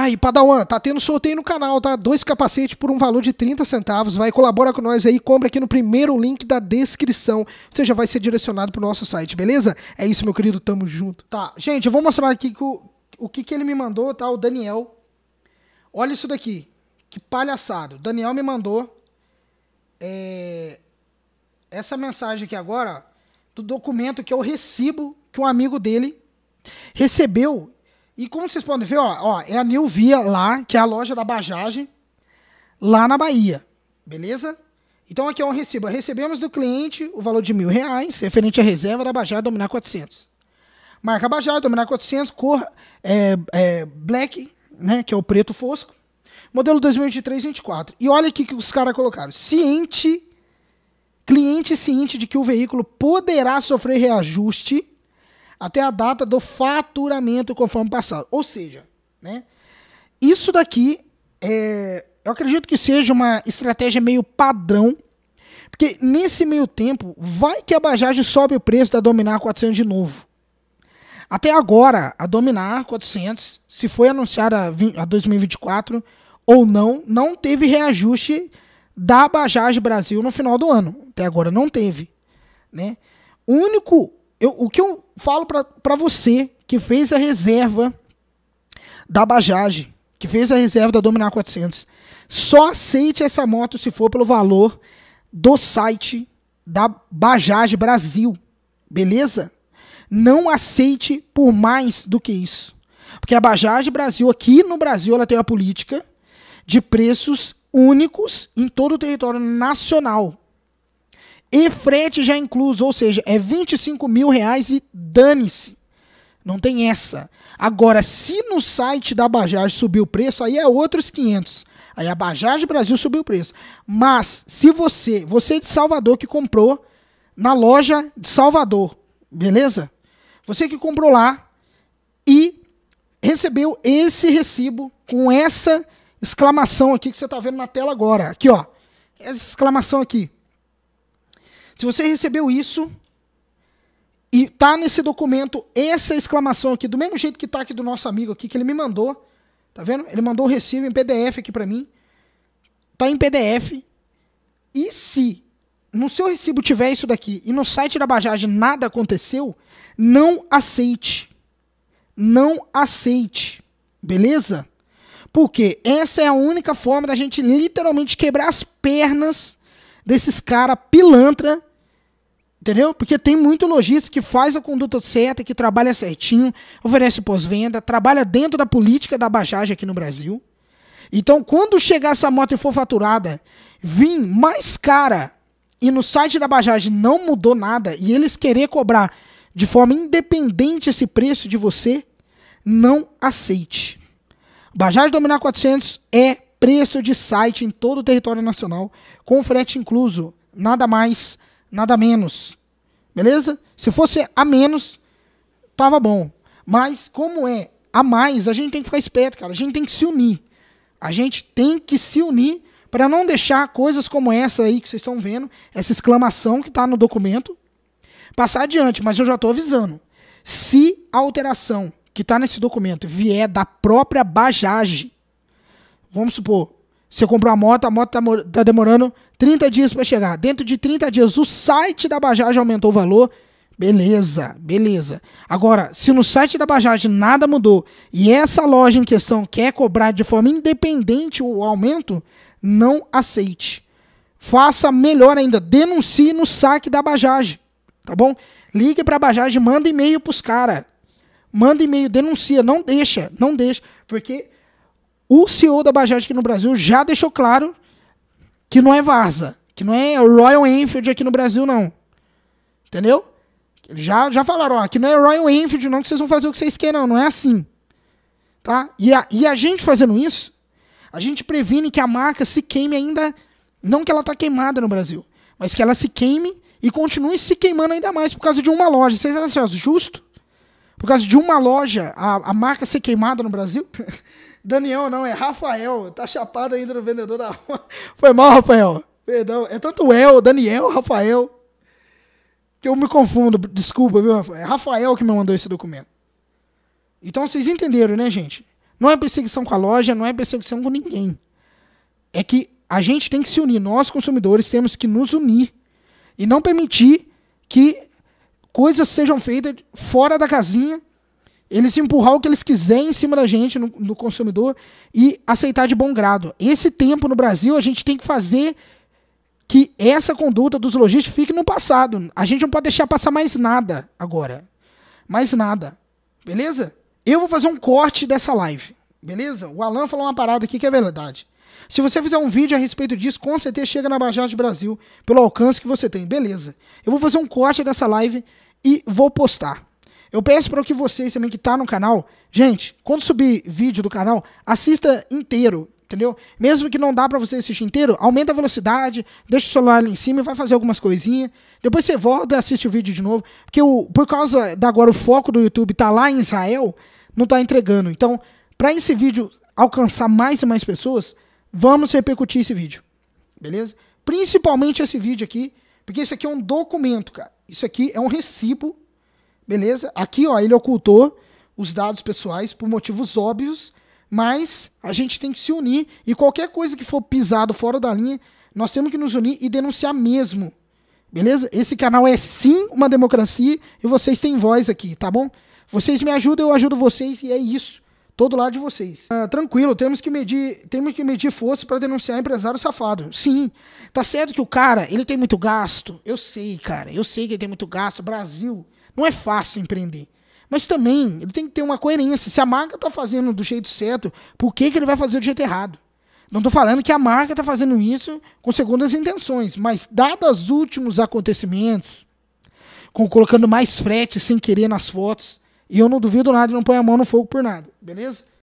Ah, e Padawan, tá tendo sorteio no canal, tá? Dois capacetes por um valor de 30 centavos. Vai, colabora com nós aí, compra aqui no primeiro link da descrição. Você já vai ser direcionado pro nosso site, beleza? É isso, meu querido, tamo junto. Tá, gente, eu vou mostrar aqui que o, o que, que ele me mandou, tá? O Daniel. Olha isso daqui. Que palhaçado. O Daniel me mandou é, essa mensagem aqui agora do documento que é o recibo que um amigo dele recebeu e como vocês podem ver, ó, ó, é a Nilvia lá, que é a loja da Bajagem, lá na Bahia. Beleza? Então aqui é um recibo. Recebemos do cliente o valor de mil reais, referente à reserva da Bajagem Dominar 400. Marca Bajagem Dominar 400, cor é, é, black, né, que é o preto fosco. Modelo 2023-24. E olha aqui que os caras colocaram. Ciente, cliente ciente de que o veículo poderá sofrer reajuste até a data do faturamento conforme passado. Ou seja, né, isso daqui é, eu acredito que seja uma estratégia meio padrão, porque nesse meio tempo vai que a Bajaj sobe o preço da Dominar 400 de novo. Até agora, a Dominar 400, se foi anunciada a 2024 ou não, não teve reajuste da Bajaj Brasil no final do ano. Até agora não teve, né? O único eu, o que eu falo para você que fez a reserva da Bajaj, que fez a reserva da Dominar 400, só aceite essa moto se for pelo valor do site da Bajaj Brasil, beleza? Não aceite por mais do que isso. Porque a Bajaj Brasil, aqui no Brasil, ela tem a política de preços únicos em todo o território nacional e frete já incluso, ou seja, é 25 mil reais e dane-se. Não tem essa. Agora, se no site da Bajaj subiu o preço, aí é outros 500. Aí a Bajaj Brasil subiu o preço. Mas se você, você é de Salvador que comprou na loja de Salvador, beleza? Você que comprou lá e recebeu esse recibo com essa exclamação aqui que você está vendo na tela agora. Aqui, ó. Essa exclamação aqui. Se você recebeu isso e tá nesse documento essa exclamação aqui, do mesmo jeito que tá aqui do nosso amigo aqui, que ele me mandou, tá vendo? Ele mandou o recibo em PDF aqui para mim. Tá em PDF. E se no seu recibo tiver isso daqui e no site da Bajaj nada aconteceu, não aceite. Não aceite. Beleza? Porque essa é a única forma da gente literalmente quebrar as pernas desses cara pilantra Entendeu? Porque tem muito lojista que faz a conduta certa, que trabalha certinho, oferece pós-venda, trabalha dentro da política da Bajaj aqui no Brasil. Então, quando chegar essa moto e for faturada, vir mais cara e no site da Bajaj não mudou nada e eles querer cobrar de forma independente esse preço de você, não aceite. Bajaj Dominar 400 é preço de site em todo o território nacional, com frete incluso, nada mais nada menos. Beleza? Se fosse a menos, tava bom. Mas como é a mais, a gente tem que ficar esperto, cara. A gente tem que se unir. A gente tem que se unir para não deixar coisas como essa aí que vocês estão vendo, essa exclamação que está no documento, passar adiante. Mas eu já estou avisando. Se a alteração que está nesse documento vier da própria Bajaj, vamos supor, você comprou a moto, a moto tá, tá demorando 30 dias para chegar. Dentro de 30 dias, o site da Bajaj aumentou o valor. Beleza, beleza. Agora, se no site da Bajaj nada mudou e essa loja em questão quer cobrar de forma independente o aumento, não aceite. Faça melhor ainda, denuncie no saque da Bajaj, tá bom? Ligue para a Bajaj, manda e-mail para os caras. Manda e-mail, denuncia, não deixa, não deixa, porque o CEO da Bajaj aqui no Brasil já deixou claro que não é Varza, que não é Royal Enfield aqui no Brasil, não. Entendeu? Já, já falaram, ó, que não é Royal Enfield, não, que vocês vão fazer o que vocês queiram, não é assim. Tá? E a, e a gente fazendo isso, a gente previne que a marca se queime ainda, não que ela está queimada no Brasil, mas que ela se queime e continue se queimando ainda mais por causa de uma loja. Vocês acham justo? Por causa de uma loja, a, a marca ser queimada no Brasil? Daniel não, é Rafael. Tá chapado ainda no vendedor da rua. Foi mal, Rafael. Perdão. É tanto El, Daniel, Rafael. Que eu me confundo. Desculpa, viu, Rafael? É Rafael que me mandou esse documento. Então vocês entenderam, né, gente? Não é perseguição com a loja, não é perseguição com ninguém. É que a gente tem que se unir. Nós, consumidores, temos que nos unir e não permitir que coisas sejam feitas fora da casinha eles empurrar o que eles quiserem em cima da gente, no, no consumidor, e aceitar de bom grado. Esse tempo no Brasil, a gente tem que fazer que essa conduta dos lojistas fique no passado. A gente não pode deixar passar mais nada agora. Mais nada. Beleza? Eu vou fazer um corte dessa live. Beleza? O Alan falou uma parada aqui que é verdade. Se você fizer um vídeo a respeito disso, com certeza chega na Bajaj Brasil pelo alcance que você tem. Beleza. Eu vou fazer um corte dessa live e vou postar. Eu peço para que vocês também que tá no canal, gente, quando subir vídeo do canal, assista inteiro, entendeu? Mesmo que não dá para você assistir inteiro, aumenta a velocidade, deixa o celular ali em cima e vai fazer algumas coisinhas. Depois você volta e assiste o vídeo de novo, porque o, por causa da agora o foco do YouTube tá lá em Israel, não tá entregando. Então, para esse vídeo alcançar mais e mais pessoas, vamos repercutir esse vídeo. Beleza? Principalmente esse vídeo aqui, porque isso aqui é um documento, cara. Isso aqui é um recibo Beleza? Aqui, ó, ele ocultou os dados pessoais por motivos óbvios, mas a gente tem que se unir e qualquer coisa que for pisado fora da linha, nós temos que nos unir e denunciar mesmo. Beleza? Esse canal é sim uma democracia e vocês têm voz aqui, tá bom? Vocês me ajudam, eu ajudo vocês e é isso. Todo lado de vocês. Ah, tranquilo, temos que medir, temos que medir força para denunciar empresário safado. Sim, tá certo que o cara, ele tem muito gasto. Eu sei, cara, eu sei que ele tem muito gasto. Brasil, não é fácil empreender. Mas também ele tem que ter uma coerência. Se a marca está fazendo do jeito certo, por que, que ele vai fazer do jeito errado? Não estou falando que a marca está fazendo isso com segundas intenções, mas dados os últimos acontecimentos, com colocando mais frete sem querer nas fotos, e eu não duvido nada, não põe a mão no fogo por nada, beleza?